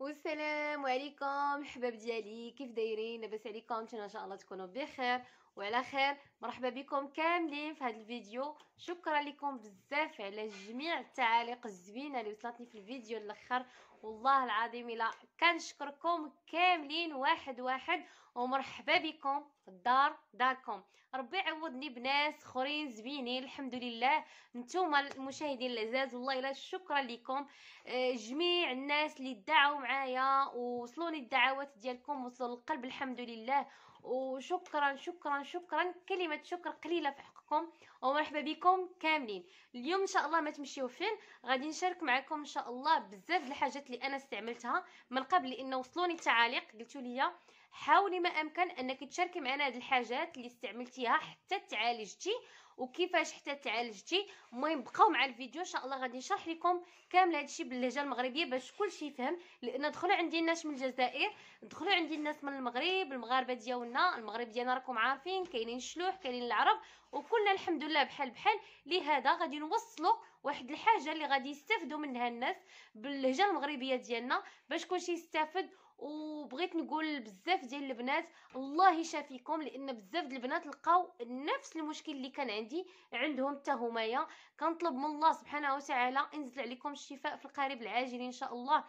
والسلام عليكم الحباب ديالي كيف دايرين لاباس عليكم ان شاء الله تكونوا بخير وعلى خير مرحبا بكم كاملين في هذا الفيديو شكرا لكم بزاف على جميع التعاليق الزوينه اللي وصلتني في الفيديو الاخر والله العظيم لا كنشكركم كاملين واحد واحد ومرحبا بكم في الدار داركم ربي يعوضني بناس خرين زوينين الحمد لله نتوما المشاهدين الاعزاء والله الا شكرا لكم آه، جميع الناس اللي دعوا معايا ووصلوني الدعوات ديالكم وصل القلب الحمد لله وشكرا شكرا شكرا كلمه شكر قليله في حق حقكم ومرحبا بكم كاملين اليوم ان شاء الله ما تمشيو فين غادي نشارك معكم ان شاء الله بزاف الحاجات اللي انا استعملتها من قبل لان وصلوني التعاليق قلتوا لي حاولي ما امكن انك تشاركي معنا هاد الحاجات اللي استعملتيها حتى تعالجتي وكيفاش حتى تعالجتي المهم بقاو مع الفيديو ان شاء الله غادي نشرح لكم كامل هادشي باللهجه المغربيه باش كلشي يفهم لان دخلوا عندي الناس من الجزائر دخلوا عندي الناس من المغرب المغاربه ديالنا المغرب ديالنا راكم عارفين كاينين الشلوح كاينين العرب وكلنا الحمد لله بحال بحال لهذا غادي نوصلوا واحد الحاجه اللي غادي يستافدوا منها الناس باللهجه المغربيه ديالنا باش كلشي يستافد وبغيت نقول بزاف ديال البنات الله يشافيكم لان بزاف ديال البنات لقاو نفس المشكل اللي كان عندي عندهم حتى همايا كنطلب من الله سبحانه وتعالى ينزل عليكم الشفاء في القريب العاجل ان شاء الله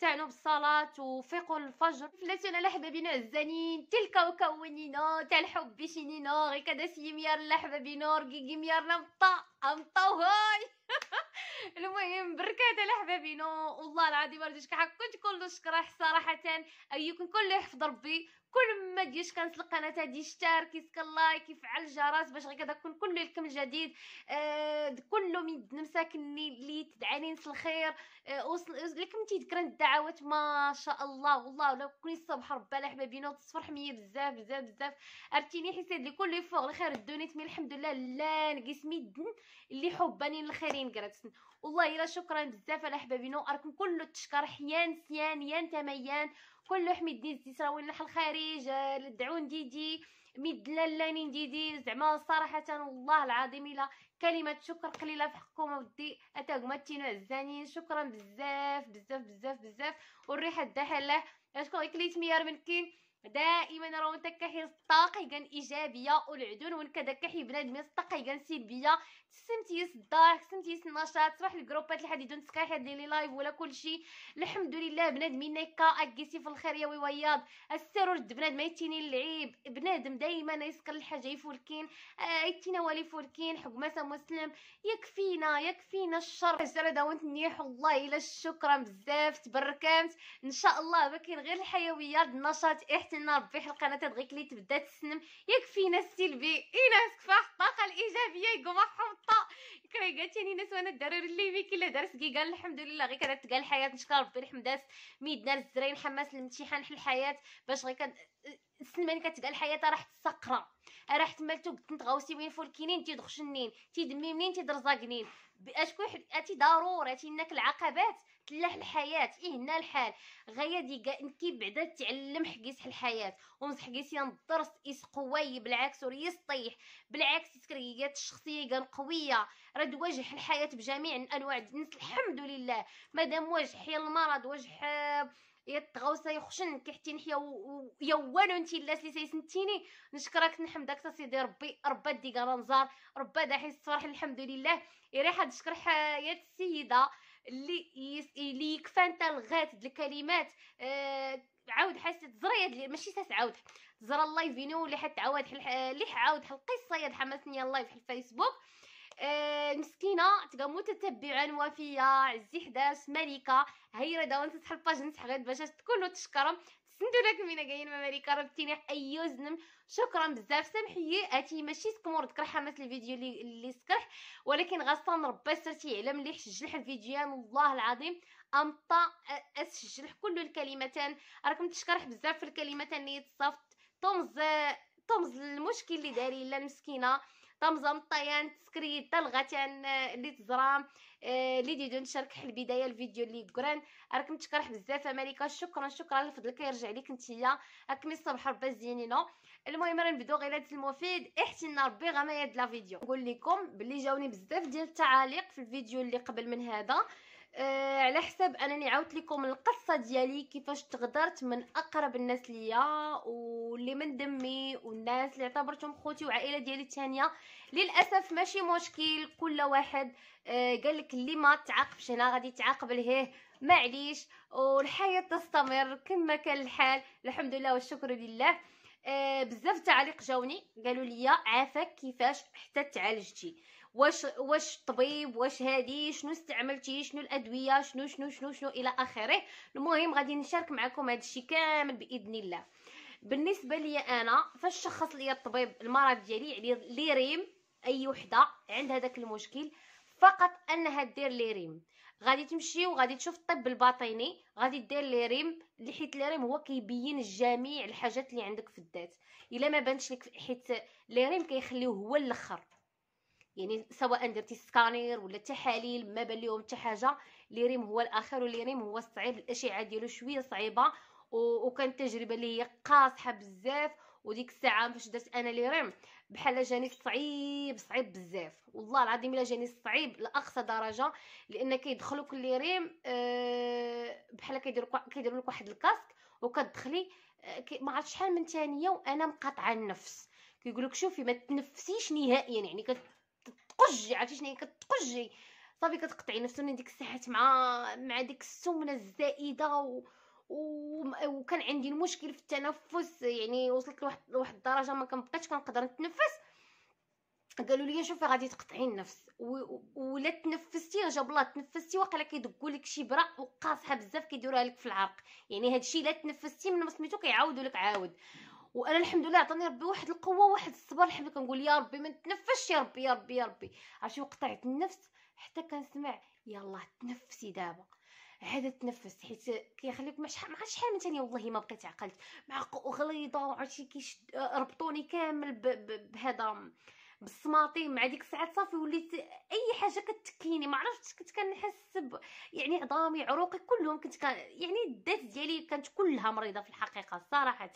استعنوا بالصلاة وفيقوا الفجر فلاتنا لحبة بنا الزنين تلك وكونينا تاع الحب بشينينا غير كدا سيميار لحبة بنا رقيقي ميارنا مطا مطا هاي المهم بركات لحبابينا والله العظيم رجيت كحق كنت كل شكرا صراحة أيكم كله يحفظ ربي كل ما ديش كانت القناه هادي اشترك يسكن لايك يفعل الجرس باش غير كداكل كل كل الكم الجديد آه كله من نمساك اللي اللي تدعاني نسل الخير آه وصل لكم تيذكرن الدعوات ما شاء الله والله ولا كوني الصبح ربي على حبابينا وتصفر حميه بزاف بزاف بزاف ارتيني حيت لي كل فوق الخير الدونيت مي الحمد لله لا نقيس دن اللي حباني الخيرين ينقرات والله الا شكرا بزاف على حبابينا وراكم كله تشكر حيان سيان يان تميان الزيت راه وين نحل الخارج للدعون آه، ديدي ميد لالانين ديدي زعما صراحه والله العظيم الا كلمه شكر قليله في حقكم ودي اتاكم التينو عزانين شكرا بزاف بزاف بزاف بزاف والريحه الدحله شكون كليت ميار من كين دائما راه كحي الطاقه كان ايجابيه والعدون وكذا كحي بنادم الطاقه كان سلبيه تسمتيس الدار تسمتيس النشاط صباح الجروبات اللي يدون سكاي لي لايف ولا كلشي الحمد لله بنادمين هكا اكيسي في الخير يا وياض السرور بنادم ما يتيني اللعيب بنادم دائما يسقل الحاجه يفولكين آه يتينا والي فولكين حكمه مسلم يكفينا يكفينا الشر الجرى داونت نيح والله الا الشكر بزاف تبركامت ان شاء الله ما كاين غير الحيويه النشاط احتنا ربي حلقه انا تدغيك لي تبدا تسنم يكفينا السلبي ايناس سكفاح الطاقه الايجابيه يقوم الحطه يعني ناس وانا الدراري اللي في لا درس كي قال الحمد لله غير كانت قال الحياه نشكر ربي الحمد لله ميدنا الزراين حماس الامتحان حل الحياه باش غير كد أه، السلماني كتقال الحياه راح تسقرا رحت مالتو بنت نتغاوسي وين فولكينين تيدخشنين تيدمي منين تيدرزاقنين اشكون اتي ضروري اتي انك العقبات تلاح الحياه ايه هنا الحال غايا دي كي بعدا تعلم حقيس الحياه ومز حقيس الدرس اس قوي بالعكس وريس طيح بالعكس تكريات الشخصيه كان قويه راه تواجه الحياه بجميع الانواع الناس الحمد لله مادام واجه المرض واجه يخشن كي كيحتي نحيا يا والو انت الناس اللي سيسنتيني نشكرك نحمدك سيدي ربي ربا دي نزار ربا داحي الصرح الحمد لله يريح تشكر يا السيده اللي يس... اللي يكفى انت الكلمات آه... عاود حاسه زريا يد ماشي عاود زرا اللايف فينيو اللي حتعاود حل... اللي حعاود حلقي الصياد حمسني اللايف في الفيسبوك المسكينه آه، تبقى تتبعا وفيه عزي حداش ملكه هيره داون تسحب باج نسح غير باش تكونوا تشكرم تسندو لكم من جايين امريكا ربتيني ايو زنم شكرا بزاف سامحيي اتي ماشي سكمور ذكر حمات الفيديو اللي اللي سكرح ولكن غصان ربي سرتي يعلم لي حسجلح الفيديو والله العظيم امطا اسجلح كل الكلمتان راكم تشكرح بزاف في الكلمتان اللي تصفت طمز طمز المشكل اللي داري لا المسكينه طمزم تمزمطيان تسكريد تلغتان اللي آه، تزرام اللي آه، دي دون شارك حل البدايه الفيديو اللي قران راك متشكرح بزاف ملكه شكرا شكرا لفضلك يرجع لك نتيا راك مصبح ربي زينينو المهم راه نبداو غير هذا المفيد احتينا ربي غما يد لا فيديو نقول لكم بلي جاوني بزاف ديال التعاليق في الفيديو اللي قبل من هذا آه على حساب انني عاودت لكم القصه ديالي كيفاش تغدرت من اقرب الناس ليا واللي من دمي والناس اللي اعتبرتهم خوتي وعائله ديالي الثانيه للاسف ماشي مشكل كل واحد آه قال لك اللي ما تعاقبش هنا غادي تعاقب لهيه معليش والحياه تستمر كما كان الحال الحمد لله والشكر لله آه، بزاف تعليق جاوني قالوا لي عافاك كيفاش حتى تعالجتي واش واش الطبيب واش هادي شنو استعملتي شنو الادويه شنو شنو شنو شنو الى اخره المهم غادي نشارك معكم هادشي كامل باذن الله بالنسبه لي انا فاش شخص لي الطبيب المرض ديالي يعني لي ريم اي وحده عندها داك المشكل فقط انها دير لي ريم غادي تمشي وغادي تشوف الطب الباطني غادي دير لي ريم اللي حيت لي ريم هو كيبين جميع الحاجات اللي عندك في الذات الا ما بانش لك حيت لي ريم كيخليوه هو الاخر يعني سواء درتي سكانير ولا تحاليل ما بان لهم حتى حاجه لي ريم هو الاخر ولي ريم هو صعيب الاشعه ديالو شويه صعيبه وكانت تجربه اللي هي قاصحه بزاف وديك الساعه فاش درت انا لي ريم بحال جاني صعيب صعيب بزاف والله العظيم الا جاني صعيب لاقصى درجه لان كيدخلوك لي ريم أه بحال كيديروا كيديروا لك واحد الكاسك وكتدخلي آه، ما عرفت شحال من ثانيه وانا مقاطعه النفس كيقول لك شوفي ما تنفسيش نهائيا يعني كتقجي عرفتي شنو كتقجي صافي كتقطعي نفسك ديك الساعات مع مع ديك السمنه الزائده و... وكان عندي المشكل في التنفس يعني وصلت لواحد لواحد الدرجه ما كنبقيتش كنقدر نتنفس قالوا لي شوفي غادي تقطعي النفس ولا تنفستي جاب الله تنفستي واقيلا كيدقوا لك شي برا وقاصحه بزاف كيديروها لك في العرق يعني هادشي لا تنفستي من ما سميتو كيعاودوا لك عاود وانا الحمد لله عطاني ربي واحد القوه واحد الصبر الحمد لله كنقول يا ربي ما نتنفسش يا ربي يا ربي يا ربي عرفتي وقطعت النفس حتى كنسمع يلاه تنفسي دابا عاد تنفس حيت كيخليك مع شحال مع شحال من ثانيه والله ما بقيت عقلت مع غليظه وعرفتي كيش ربطوني كامل بهذا بالصماطي مع ديك الساعات صافي وليت اي حاجه كتكيني ما عرفتش كنت كنحس يعني عظامي عروقي كلهم كنت كان يعني الدات ديالي كانت كلها مريضه في الحقيقه صراحه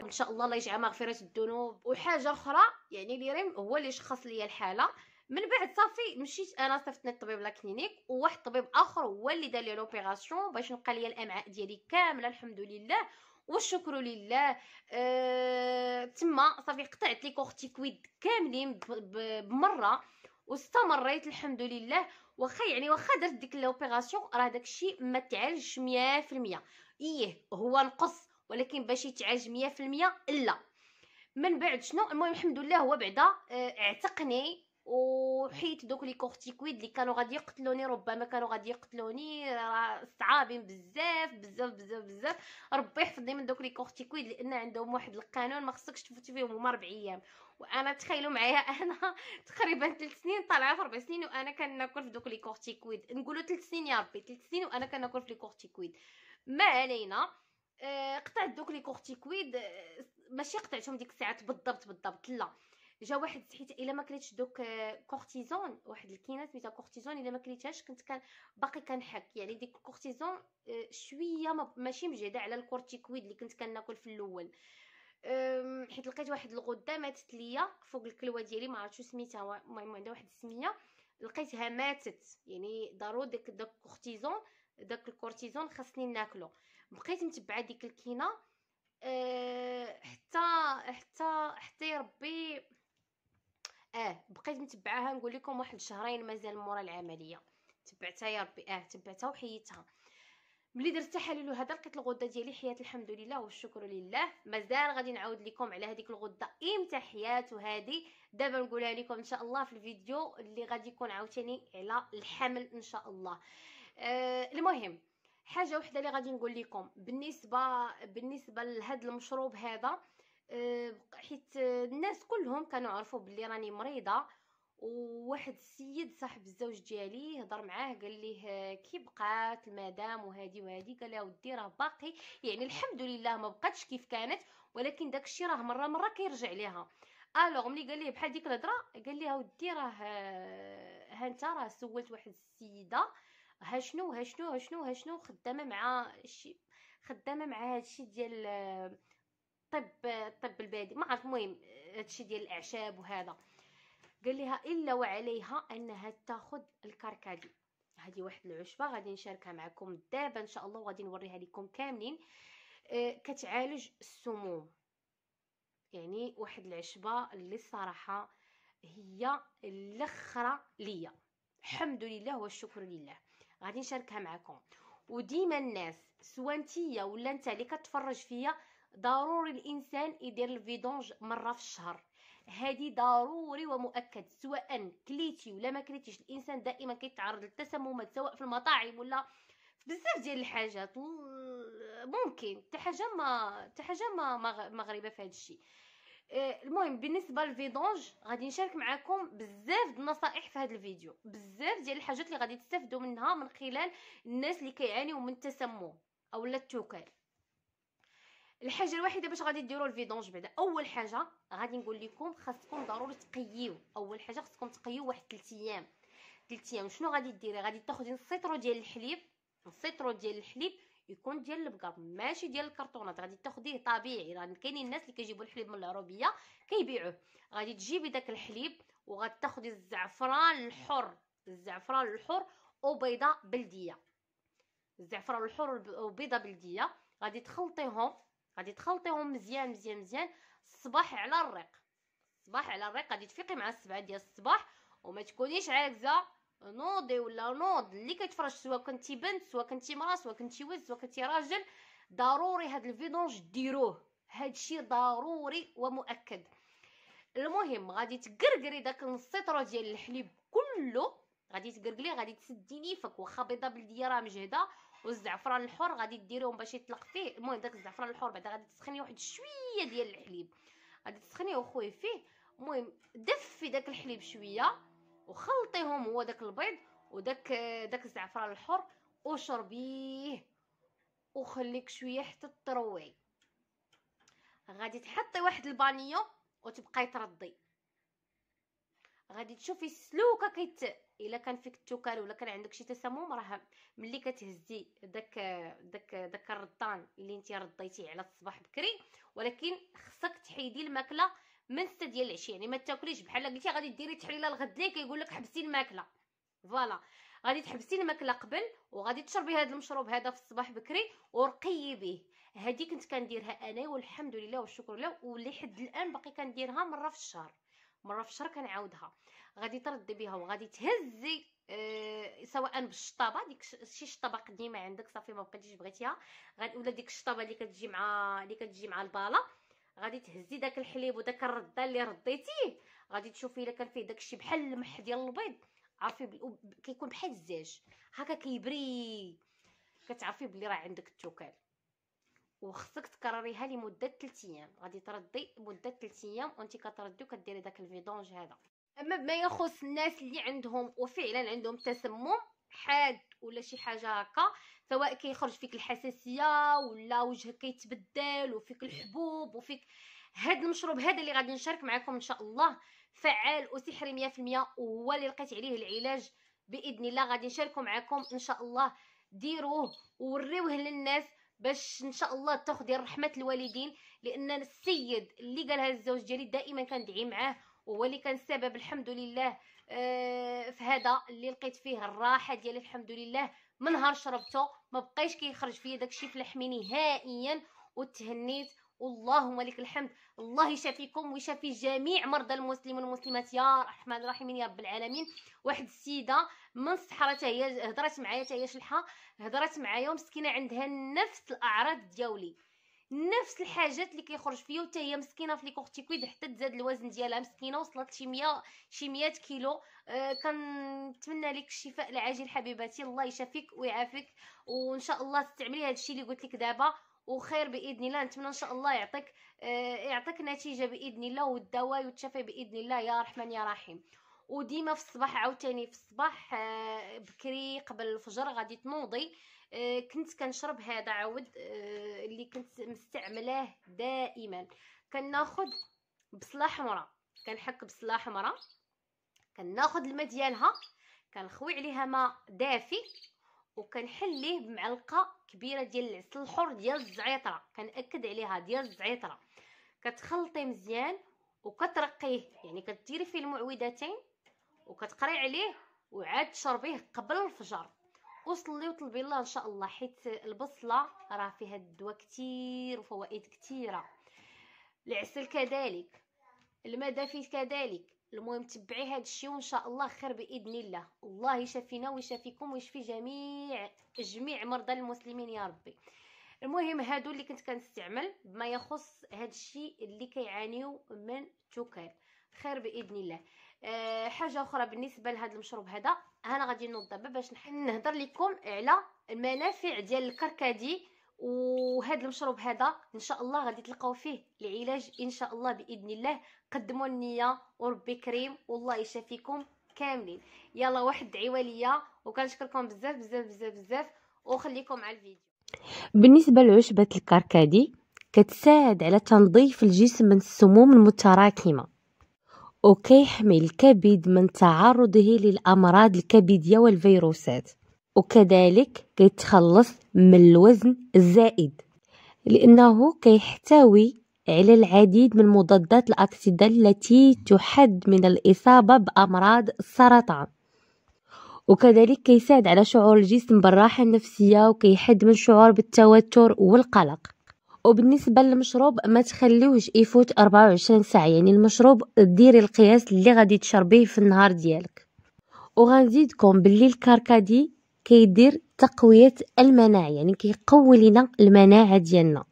ان شاء الله الله يجعل مغفره الذنوب وحاجه اخرى يعني اللي ريم هو اللي شخص ليا الحاله من بعد صافي مشيت انا صيفطني الطبيب لا كلينيك وواحد الطبيب اخر هو اللي دار لي لوبيراسيون باش نبقى ليا الامعاء ديالي كامله الحمد لله والشكر لله أه... تما صافي قطعت لي كورتيكويد كاملين ب... ب... بمره واستمريت الحمد لله واخا يعني واخا درت ديك لوبيراسيون راه داكشي ما تعالجش 100% ايه هو نقص ولكن باش يتعالج 100% لا من بعد شنو المهم الحمد لله هو بعدا آه، اعتقني وحيت دوك لي كورتيكويد اللي كانوا غادي يقتلوني ربما كانوا غادي يقتلوني راه صعابين بزاف بزاف بزاف بزاف ربي يحفظني من دوك لي كورتيكويد لان عندهم واحد القانون ما خصكش تفوتي فيهم هما ربع ايام وانا تخيلوا معايا انا تقريبا 3 سنين طالعه في 4 سنين وانا كناكل في دوك لي كورتيكويد نقولوا 3 سنين يا ربي 3 سنين وانا كناكل في لي كورتيكويد ما علينا آه، قطعت دوك لي كورتيكويد آه، ماشي قطعتهم ديك الساعات بالضبط بالضبط لا جا واحد حيت الا ما كليتش دوك كورتيزون آه، واحد الكينه سميتها كورتيزون الا ما كليتهاش كنت كان باقي كنحك يعني ديك الكورتيزون آه، شويه ماشي مجهده على الكورتيكويد اللي كنت كناكل في الاول حيت لقيت واحد الغده ماتت ليا فوق الكلوه ديالي ما عرفتش سميتها المهم عندها واحد السميه لقيتها ماتت يعني ضروري داك داك الكورتيزون داك الكورتيزون خاصني ناكلو بقيت متبعه ديك الكينه أه حتى حتى حتى يا ربي اه بقيت متبعاها نقول لكم واحد شهرين مازال مورا العمليه تبعتها يا ربي اه تبعتها وحيدتها ملي درت التحاليل وهذا لقيت الغده ديالي حيات الحمد لله والشكر لله مازال غادي نعاود لكم على هذيك الغده امتى حيات وهذه دابا نقولها لكم ان شاء الله في الفيديو اللي غادي يكون عاوتاني على الحمل ان شاء الله آه المهم حاجه وحده اللي غادي نقول لكم بالنسبه بالنسبه لهذا المشروب هذا آه، حيت آه، الناس كلهم كانوا عرفوا بلي راني مريضه وواحد السيد صاحب الزوج ديالي هضر معاه قال ليه آه، كي بقات المدام وهادي وهادي قال لها ودي راه باقي يعني الحمد لله ما بقاتش كيف كانت ولكن داك الشيء راه مره مره كيرجع ليها الوغ ملي قال ليه بحال ديك الهضره قال ليها ودي راه ها انت راه سولت واحد السيده ها شنو ها شنو ها شنو ها شنو خدامه مع شي خدامه مع هادشي ديال الطب الطب البادي ما عرف المهم هادشي ديال الاعشاب وهذا قال لها الا وعليها انها تاخذ الكركدي هذه واحد العشبه غادي نشاركها معكم دابا ان شاء الله وغادي نوريها لكم كاملين آه، كتعالج السموم يعني واحد العشبه اللي الصراحه هي الاخره ليا الحمد لله والشكر لله غادي نشاركها معكم وديما الناس سواء نتيا ولا انت اللي كتفرج فيا ضروري الانسان يدير الفيدونج مره في الشهر هذه ضروري ومؤكد سواء كليتي ولا ما كليتيش الانسان دائما كيتعرض للتسممات سواء في المطاعم ولا في بزاف ديال الحاجات ممكن حتى حاجه ما حتى حاجه ما مغربه في هذا الشيء آه، المهم بالنسبه للفيدونج غادي نشارك معكم بزاف النصائح في هذا الفيديو بزاف ديال الحاجات اللي غادي تستافدوا منها من خلال الناس اللي كيعانيو من التسمم اولا التوكال الحاجه الوحيده باش غادي ديروا الفيدونج بعدا اول حاجه غادي نقول لكم خاصكم ضروري تقييو اول حاجه خاصكم تقييو واحد 3 ايام 3 ايام شنو غادي ديري غادي تاخذي السيترو ديال الحليب السيترو ديال الحليب يكون ديال البقر ماشي ديال الكرتونات غادي تاخديه طبيعي راه كاينين الناس اللي كيجيبوا الحليب من العروبيه كيبيعوه غادي تجيبي داك الحليب وغتاخدي الزعفران الحر الزعفران الحر وبيضه بلديه الزعفران الحر وبيضه بلديه غادي تخلطيهم غادي تخلطيهم مزيان مزيان مزيان الصباح على الريق الصباح على الريق غادي تفيقي مع السبعة ديال الصباح وما تكونيش عاكزه نوضي ولا نوض اللي كتفرج سواء كنتي بنت سواء كنتي مرا سواء كنتي ولد سواء كنتي راجل ضروري هاد الفيدونج ديروه هادشي ضروري ومؤكد المهم غادي تقرقري داك السيطرو ديال الحليب كله غادي تقرقليه غادي تسدي نيفك واخا بيضه بلديه راه مجهده والزعفران الحر غادي ديريهم باش يطلق فيه المهم داك الزعفران الحر بعدا غادي تسخني واحد شويه ديال الحليب غادي تسخنيه اخويا فيه المهم دفي داك الحليب شويه وخلطيهم هو داك البيض وداك داك الزعفران الحر وشربيه وخليك شويه حتى تروي غادي تحطي واحد البانيو وتبقاي تردي غادي تشوفي سلوكك كيت الا كان فيك التوكال ولا كان عندك شي تسمم راه ملي كتهزي داك داك داك الرطان اللي انت رضيتيه على الصباح بكري ولكن خصك تحيدي الماكله من 6 ديال العشيه يعني ما تاكليش بحال قلتي غادي ديري تحليله الغد ليه كيقول لك حبسي الماكله فوالا غادي تحبسي الماكله قبل وغادي تشربي هذا المشروب هذا في الصباح بكري ورقيي به هذه كنت كنديرها انا والحمد لله والشكر لله ولحد الان باقي كنديرها مره في الشهر مره في الشهر كنعاودها غادي تردي بها وغادي تهزي أه سواء بالشطابه ديك شي شطابه قديمه عندك صافي ما بقيتيش بغيتيها غادي ولا ديك الشطابه اللي كتجي مع اللي كتجي مع الباله غادي تهزي داك الحليب وداك الرده اللي رديتيه غادي تشوفي الا كان فيه داكشي بحال المح ديال البيض عارفي بل... كيكون بحال الزاج هكا كيبري كتعرفي بلي راه عندك التوكال وخصك تكرريها لمده 3 ايام غادي تردي مده 3 ايام وانت كتردي وكديري داك الفيدونج هذا اما بما يخص الناس اللي عندهم وفعلا عندهم تسمم حاد ولا شي حاجه هكا سواء كيخرج فيك الحساسيه ولا وجهك كيتبدل وفيك الحبوب وفيك هاد المشروب هذا اللي غادي نشارك معكم ان شاء الله فعال وسحري 100% وهو اللي لقيت عليه العلاج باذن الله غادي نشاركه معكم ان شاء الله ديروه ووريوه للناس باش ان شاء الله تاخذي رحمه الوالدين لان السيد اللي قالها الزوج ديالي دائما كندعي معاه وهو اللي كان سبب الحمد لله آه في هذا اللي لقيت فيه الراحه ديالي الحمد لله من نهار شربته ما بقايش كيخرج فيا داكشي فلحمي نهائيا وتهنيت اللهم لك الحمد الله يشافيكم ويشافي جميع مرضى المسلمين والمسلمات يا رحمن الرحيم يا رب العالمين واحد السيده من الصحراء حتى هي هضرات معايا حتى هي شلحه هضرات معايا مسكينه عندها نفس الاعراض ديالي نفس الحاجات اللي كيخرج فيا وتا هي مسكينه في الكورتيكويد حتى تزاد الوزن ديالها مسكينه وصلت شي 100 شي 100 كيلو أه كنتمنى لك الشفاء العاجل حبيباتي الله يشافيك ويعافيك وان شاء الله تستعملي هذا الشيء اللي قلت لك دابا وخير باذن الله نتمنى ان شاء الله يعطيك آه، يعطيك نتيجه باذن الله والدواء والتشافي باذن الله يا رحمن يا رحيم وديما في الصباح عاوتاني في الصباح آه، بكري قبل الفجر غادي تنوضي آه، كنت كنشرب هذا عاود اللي كنت مستعملاه دائما كناخذ بصله حمراء كنحك بصله حمراء كناخذ الماء ديالها كنخوي عليها ماء دافي ليه بمعلقه كبيره ديال العسل الحر ديال الزعيطره كنأكد عليها ديال الزعيطره كتخلطيه مزيان وكترقيه يعني كديري فيه المعوذتين وكتقري عليه وعاد تشربيه قبل الفجر وصلي وطلبي الله ان شاء الله حيت البصله راه فيها الدواء كثير وفوائد كثيره العسل كذلك الماء دافي كذلك المهم تبعي هذا الشيء وان شاء الله خير باذن الله الله يشافينا ويشافيكم ويشفي جميع جميع مرضى المسلمين يا ربي المهم هادو اللي كنت كنستعمل بما يخص هذا الشيء اللي كيعانيو من التكال خير باذن الله أه حاجه اخرى بالنسبه لهذا المشروب هذا انا غادي نوض دابا باش نهضر لكم على المنافع ديال الكركدي وهذا المشروب هذا ان شاء الله غادي تلقاو فيه العلاج ان شاء الله باذن الله قدموا النيه وربي كريم والله يشافيكم كاملين يلا واحد الدعيوه ليا وكنشكركم بزاف بزاف بزاف بزاف وخليكم على الفيديو بالنسبه لعشبه الكركدي كتساعد على تنظيف الجسم من السموم المتراكمه وكيحمي الكبد من تعرضه للامراض الكبديه والفيروسات وكذلك كيتخلص من الوزن الزائد لأنه كيحتوي على العديد من مضادات الأكسدة التي تحد من الإصابة بأمراض السرطان وكذلك كيساعد على شعور الجسم بالراحة النفسية وكيحد من شعور بالتوتر والقلق وبالنسبة للمشروب ما تخليوش يفوت 24 ساعة يعني المشروب ديري القياس اللي غادي تشربيه في النهار ديالك وغنزيدكم باللي الكركدي كيدير تقويه المناعه يعني كيقوي لينا المناعه ديالنا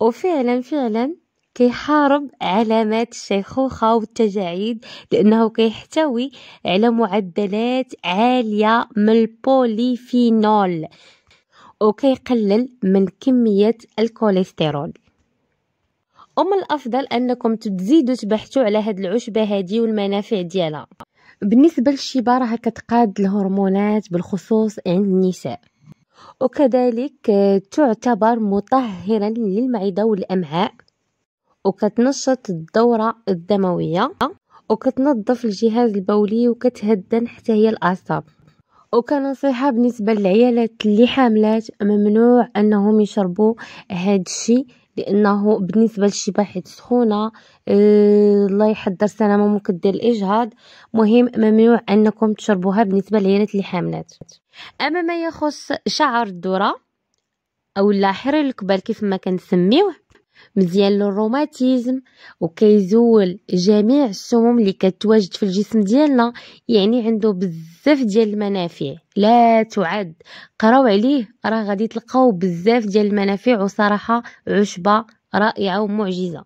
وفعلا فعلا كيحارب علامات الشيخوخة والتجاعيد لأنه كيحتوي على معدلات عالية من البوليفينول وكيقلل من كمية الكوليسترول ومن الأفضل أنكم تزيدوا تبحثوا على هذه العشبة هذه والمنافع ديالها بالنسبة للشيبة راها كتقاد الهرمونات بالخصوص عند النساء وكذلك آه، تعتبر مطهرا للمعدة والأمعاء وكتنشط الدورة الدموية وكتنظف الجهاز البولي وكتهدن حتى هي الأعصاب وكنصيحة بالنسبة للعيالات اللي حاملات ممنوع أنهم يشربوا هاد الشي لانه بالنسبه للشباح سخونه أه الله يحضر سلامه ممكن دير الاجهاض مهم ممنوع انكم تشربوها بالنسبه للعيالات اللي حاملات اما ما يخص شعر الذره او حر الكبال كيف ما كنسميوه مزيان للروماتيزم وكيزول جميع السموم اللي كتواجد في الجسم ديالنا يعني عنده بزاف ديال المنافع لا تعد قراو عليه راه غادي تلقاو بزاف ديال المنافع وصراحه عشبه رائعه ومعجزه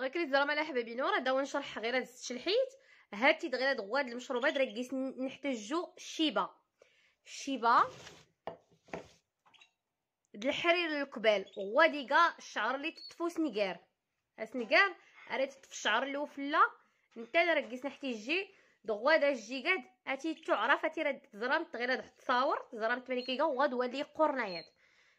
غير كريت زعما حبايبي نور هذا داو نشرح غير هاد التشلحيت هاتي دغيا دغواد المشروبات راه كيس نحتاجو شيبه شيبه د الحرير القبال هو ديكا الشعر اللي تطفو سنيكار سنيكار راه تطف الشعر اللي وفلا نتا اللي ركزنا حتى يجي دغوادا الجيكاد اتي تعرف اتي راه تزرمت غير هاد التصاور تزرمت 8 كيكا وغاد ولي قرنيات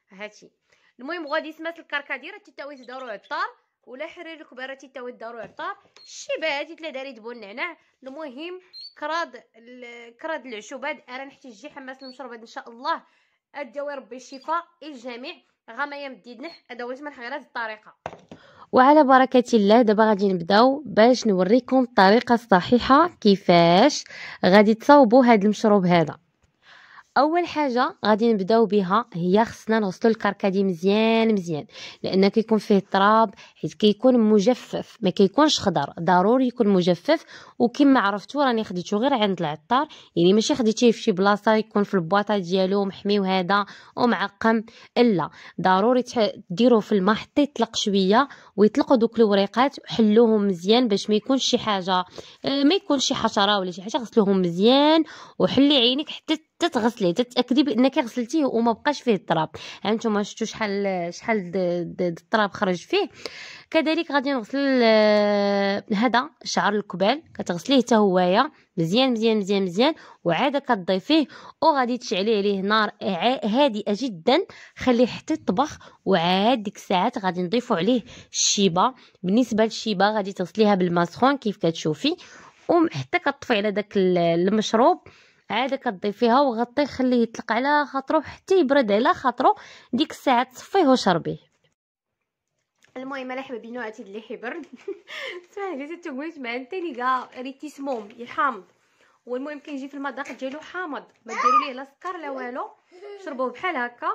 هاتي المهم غادي سمات الكركدير تتاوي تدارو عطار ولا حرير الكبار تتاوي تدارو عطار الشبه هاتي تلا داري تبون النعناع المهم كراد كراد العشوب هاد انا نحتاج حماس المشروبات ان شاء الله الدواء ربي الشفاء للجميع غمايا مديدنح هذا ادوات من غير الطريقه وعلى بركة الله دابا غادي نبداو باش نوريكم الطريقة الصحيحة كيفاش غادي تصاوبوا هذا المشروب هذا اول حاجه غادي نبداو بها هي خصنا نغسلو الكركدي مزيان مزيان لان كيكون فيه التراب حيت كيكون مجفف ما كيكونش خضر ضروري يكون مجفف وكما عرفتو راني خديته غير عند العطار يعني ماشي خديتيه في شي بلاصه يكون في البواطه ديالو محمي وهذا ومعقم الا ضروري ديروه في الماء حتى يطلق شويه ويطلقوا دوك الوريقات وحلوهم مزيان باش ما يكونش شي حاجه آه، ما يكونش شي حشره ولا شي حاجه غسلوهم مزيان وحلي عينك حتى تتغسلي تتاكدي بانك غسلتيه وما بقاش فيه التراب هانتوما شفتوا شحال شحال التراب خرج فيه كذلك غادي نغسل آه، هذا شعر الكبال كتغسليه حتى هويا مزيان مزيان مزيان مزيان وعاده كتضيفيه وغادي تشعلي عليه نار هادئه جدا خليه حتى يطبخ وعاد ديك الساعات غادي نضيفوا عليه الشيبه بالنسبه للشيبه غادي تغسليها بالماسخون كيف كتشوفي وحتى كطفي على داك المشروب عاد كضيفيها وغطيه خليه يطلق على خاطرو حتى يبرد على خاطرو ديك الساعه تصفيه وشربيه المهم انا حبيبي نوعتي اللي حبر سمعت جيت تقولت مع انتي كاع ريتيسموم الحامض والمهم كيجي في المذاق ديالو حامض ما ديروا ليه لا سكر لا والو شربوه بحال هكا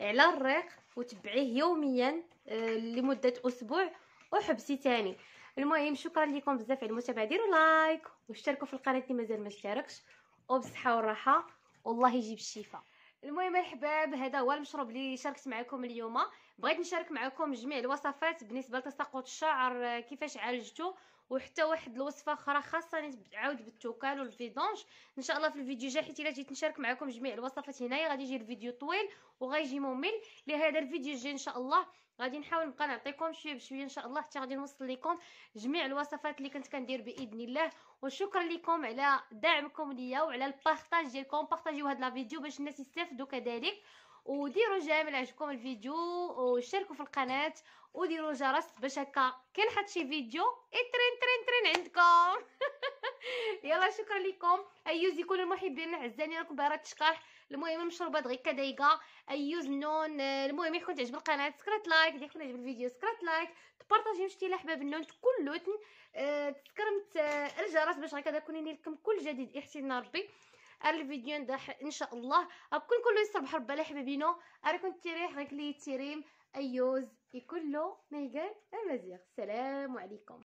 على الريق وتبعيه يوميا آه، لمده اسبوع وحبسي تاني المهم شكرا لكم بزاف على المتابعه ديروا لايك واشتركوا في القناه اللي مازال ما اشتركش وبالصحة والراحه والله يجيب الشفاء المهم الحباب هذا هو المشروب اللي شاركت معكم اليوم بغيت نشارك معكم جميع الوصفات بالنسبه لتساقط الشعر كيفاش عالجته وحتى واحد الوصفه اخرى خاصه عاود بالتوكال والفيدونج ان شاء الله في الفيديو الجاي حيت الا جيت نشارك معكم جميع الوصفات هنايا غادي يجي الفيديو طويل وغايجي ممل لهذا الفيديو الجاي ان شاء الله غادي نحاول نبقى نعطيكم شويه بشويه ان شاء الله حتى غادي نوصل لكم جميع الوصفات اللي كنت كندير باذن الله وشكرا لكم على دعمكم ليا وعلى البارطاج ديالكم بارطاجيو هاد لا فيديو باش الناس يستافدوا كذلك وديروا جيم عجبكم الفيديو وشاركوا في القناه وديروا جرس باش هكا كنحط شي فيديو ترين ترين ترين عندكم يلا شكرا لكم ايوز يكونوا المحبين عزاني راكم بارا تشكرح المهم المشروبات غير كدايقه ايوز النون المهم يكون تعجب القناه سكرات لايك اللي يكون تعجب الفيديو سكرات لايك تبارطاجي مشتي لحباب النون كلوتن أه تسكرمت آه، الجرس باش هكذا كوني نيلكم كل جديد احسن ربي الفيديو نضح ان شاء الله بكل كله يسر بحر بلا حبيبينو اراكم تيريح غير كلي تيريم ايوز يكلو ميغان امازيغ السلام عليكم